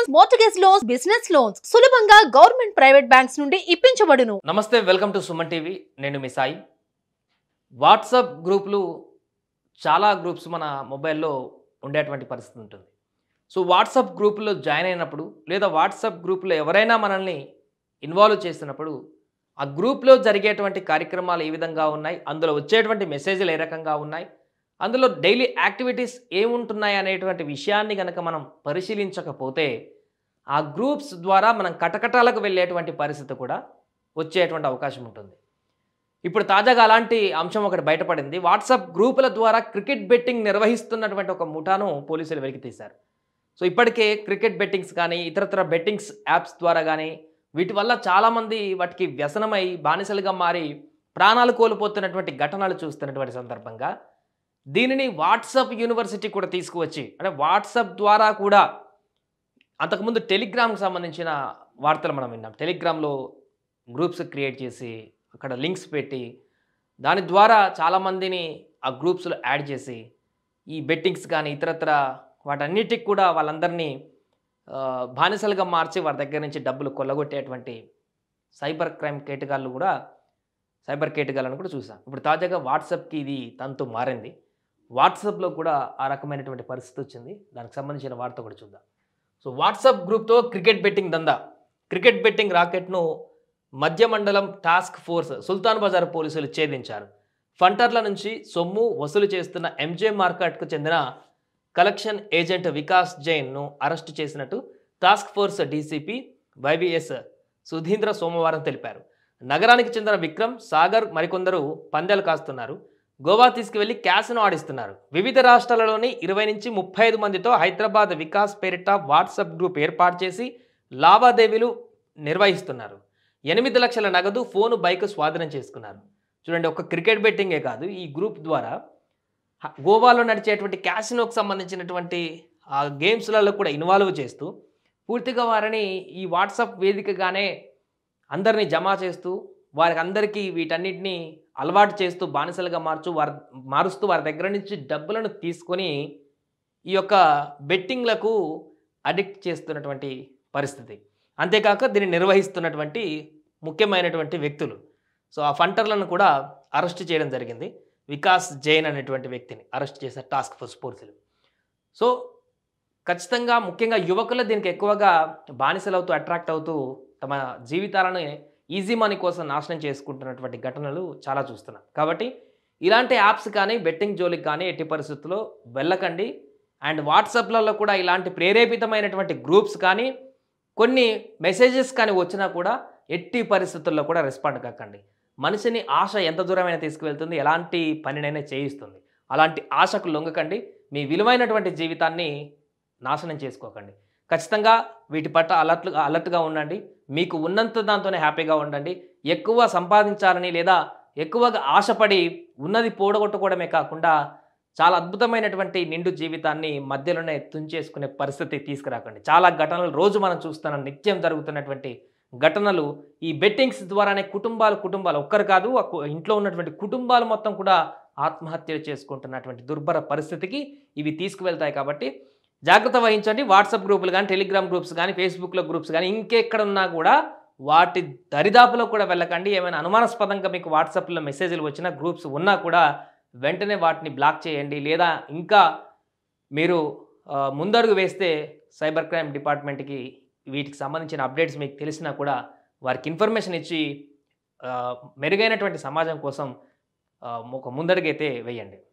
loans mortgage loans business loans సులభంగా government private banks నుండి ఇప్పించబడును నమస్తే వెల్కమ్ టు సుమన్ టీవీ నేను మీ సాయి వాట్సాప్ గ్రూపులు చాలా గ్రూప్స్ మన మొబైల్లో ఉండేటువంటి పరిస్థితి ఉంటుంది సో వాట్సాప్ గ్రూపులో జాయిన్ అయినప్పుడు లేదా వాట్సాప్ గ్రూపులో ఎవరైనా మనల్ని ఇన్వాల్వ్ చేసినప్పుడు ఆ గ్రూప్లో జరిగేటువంటి కార్యక్రమాలు ఏ విధంగా ఉన్నాయి అందులో వచ్చేటువంటి మెసేజ్లు ఏ రకంగా ఉన్నాయి అందులో డైలీ యాక్టివిటీస్ ఏముంటున్నాయి అనేటువంటి విషయాన్ని కనుక మనం పరిశీలించకపోతే ఆ గ్రూప్స్ ద్వారా మనం కటకటాలకు వెళ్ళేటువంటి పరిస్థితి కూడా వచ్చేటువంటి అవకాశం ఉంటుంది ఇప్పుడు తాజాగా అలాంటి అంశం ఒకటి బయటపడింది వాట్సాప్ గ్రూపుల ద్వారా క్రికెట్ బెట్టింగ్ నిర్వహిస్తున్నటువంటి ఒక ముఠాను పోలీసులు వెలికి తీశారు సో ఇప్పటికే క్రికెట్ బెట్టింగ్స్ కానీ ఇతరతర బెట్టింగ్స్ యాప్స్ ద్వారా కానీ వీటి వల్ల చాలామంది వాటికి వ్యసనమై బానిసలుగా మారి ప్రాణాలు కోల్పోతున్నటువంటి ఘటనలు చూస్తున్నటువంటి సందర్భంగా దీనిని వాట్సాప్ యూనివర్సిటీ కూడా తీసుకువచ్చి అంటే వాట్సప్ ద్వారా కూడా అంతకుముందు టెలిగ్రామ్కి సంబంధించిన వార్తలు మనం విన్నాం టెలిగ్రామ్లో గ్రూప్స్ క్రియేట్ చేసి అక్కడ లింక్స్ పెట్టి దాని ద్వారా చాలామందిని ఆ గ్రూప్స్లో యాడ్ చేసి ఈ బెట్టింగ్స్ కానీ ఇతరత్ర వాటన్నిటికి కూడా వాళ్ళందరినీ బానిసలుగా మార్చి వారి దగ్గర నుంచి డబ్బులు కొల్లగొట్టేటువంటి సైబర్ క్రైమ్ కేటగాళ్ళు కూడా సైబర్ కేటగాళ్ళని కూడా చూసాం ఇప్పుడు తాజాగా వాట్సాప్కి ఇది తంతు మారింది వాట్సాప్లో కూడా ఆ రకమైనటువంటి పరిస్థితి వచ్చింది దానికి సంబంధించిన వార్త కూడా చూద్దాం సో వాట్సాప్ గ్రూప్తో క్రికెట్ బెట్టింగ్ దందా క్రికెట్ బెట్టింగ్ రాకెట్ను మధ్య మండలం టాస్క్ ఫోర్స్ సుల్తాన్ బజార్ పోలీసులు ఛేదించారు ఫంటర్ల నుంచి సొమ్ము వసూలు చేస్తున్న ఎంజే మార్కెట్కు చెందిన కలెక్షన్ ఏజెంట్ వికాస్ జైన్ను అరెస్టు చేసినట్టు task force DCP YVS Sudheendra సోమవారం తెలిపారు నగరానికి చెందిన విక్రమ్ సాగర్ మరికొందరు పందెలు కాస్తున్నారు గోవా తీసుకువెళ్లి క్యాష్ను ఆడిస్తున్నారు వివిధ రాష్ట్రాలలోని ఇరవై నుంచి ముప్పై ఐదు మందితో హైదరాబాద్ వికాస్ పేరిట వాట్సాప్ గ్రూప్ ఏర్పాటు చేసి లావాదేవీలు నిర్వహిస్తున్నారు ఎనిమిది లక్షల నగదు ఫోను బైక్ స్వాధీనం చేసుకున్నారు చూడండి ఒక క్రికెట్ బెట్టింగే కాదు ఈ గ్రూప్ ద్వారా గోవాలో నడిచేటువంటి క్యాసినోకి సంబంధించినటువంటి ఆ గేమ్స్లలో కూడా ఇన్వాల్వ్ చేస్తూ పూర్తిగా వారిని ఈ వాట్సాప్ వేదికగానే అందరినీ జమ చేస్తూ వారికి అందరికీ వీటన్నిటినీ అలవాటు చేస్తూ బానిసలుగా మార్చు వారి మారుస్తూ వారి దగ్గర నుంచి డబ్బులను తీసుకొని ఈ యొక్క బెట్టింగ్లకు అడిక్ట్ చేస్తున్నటువంటి పరిస్థితి అంతేకాక దీన్ని నిర్వహిస్తున్నటువంటి ముఖ్యమైనటువంటి వ్యక్తులు సో ఆ ఫంటర్లను కూడా అరెస్ట్ చేయడం జరిగింది వికాస్ జైన్ అనేటువంటి వ్యక్తిని అరెస్ట్ చేసే టాస్క్ ఫోర్స్ పోలీసులు సో ఖచ్చితంగా ముఖ్యంగా యువకులు దీనికి ఎక్కువగా బానిసలవుతూ అట్రాక్ట్ అవుతూ తమ జీవితాలను ఈజీ మనీ కోసం నాశనం చేసుకుంటున్నటువంటి ఘటనలు చాలా చూస్తున్నాం కాబట్టి ఇలాంటి యాప్స్ కానీ బెట్టింగ్ జోలికి కానీ ఎట్టి పరిస్థితుల్లో వెళ్ళకండి అండ్ వాట్సాప్లలో కూడా ఇలాంటి ప్రేరేపితమైనటువంటి గ్రూప్స్ కానీ కొన్ని మెసేజెస్ కానీ వచ్చినా కూడా ఎట్టి పరిస్థితుల్లో కూడా రెస్పాండ్ కాకండి మనిషిని ఆశ ఎంత దూరమైనా తీసుకువెళ్తుంది ఎలాంటి పనినైనా చేయిస్తుంది అలాంటి ఆశకు లొంగకండి మీ విలువైనటువంటి జీవితాన్ని నాశనం చేసుకోకండి ఖచ్చితంగా వీటి పట్ల అలర్ట్ అలర్ట్గా ఉండండి మీకు ఉన్నంత దాంతోనే హ్యాపీగా ఉండండి ఎక్కువ సంపాదించాలని లేదా ఎక్కువగా ఆశపడి ఉన్నది పోడగొట్టుకోవడమే కాకుండా చాలా అద్భుతమైనటువంటి నిండు జీవితాన్ని మధ్యలోనే తుంచేసుకునే పరిస్థితి తీసుకురాకండి చాలా ఘటనలు రోజు మనం చూస్తున్న నిత్యం జరుగుతున్నటువంటి ఘటనలు ఈ బెట్టింగ్స్ ద్వారానే కుటుంబాలు కుటుంబాలు ఒక్కరు కాదు ఇంట్లో ఉన్నటువంటి కుటుంబాలు మొత్తం కూడా ఆత్మహత్యలు చేసుకుంటున్నటువంటి దుర్భర పరిస్థితికి ఇవి తీసుకువెళ్తాయి కాబట్టి జాగ్రత్త వహించండి వాట్సాప్ గ్రూపులు కానీ టెలిగ్రామ్ గ్రూప్స్ కానీ ఫేస్బుక్లో గ్రూప్స్ కానీ ఇంకెక్కడున్నా కూడా వాటి దరిదాపులో కూడా వెళ్ళకండి ఏమైనా అనుమానాస్పదంగా మీకు వాట్సాప్లో మెసేజ్లు వచ్చిన గ్రూప్స్ ఉన్నా కూడా వెంటనే వాటిని బ్లాక్ చేయండి లేదా ఇంకా మీరు ముందడుగు వేస్తే సైబర్ క్రైమ్ డిపార్ట్మెంట్కి వీటికి సంబంధించిన అప్డేట్స్ మీకు తెలిసినా కూడా వారికి ఇన్ఫర్మేషన్ ఇచ్చి మెరుగైనటువంటి సమాజం కోసం ఒక ముందడుగైతే వేయండి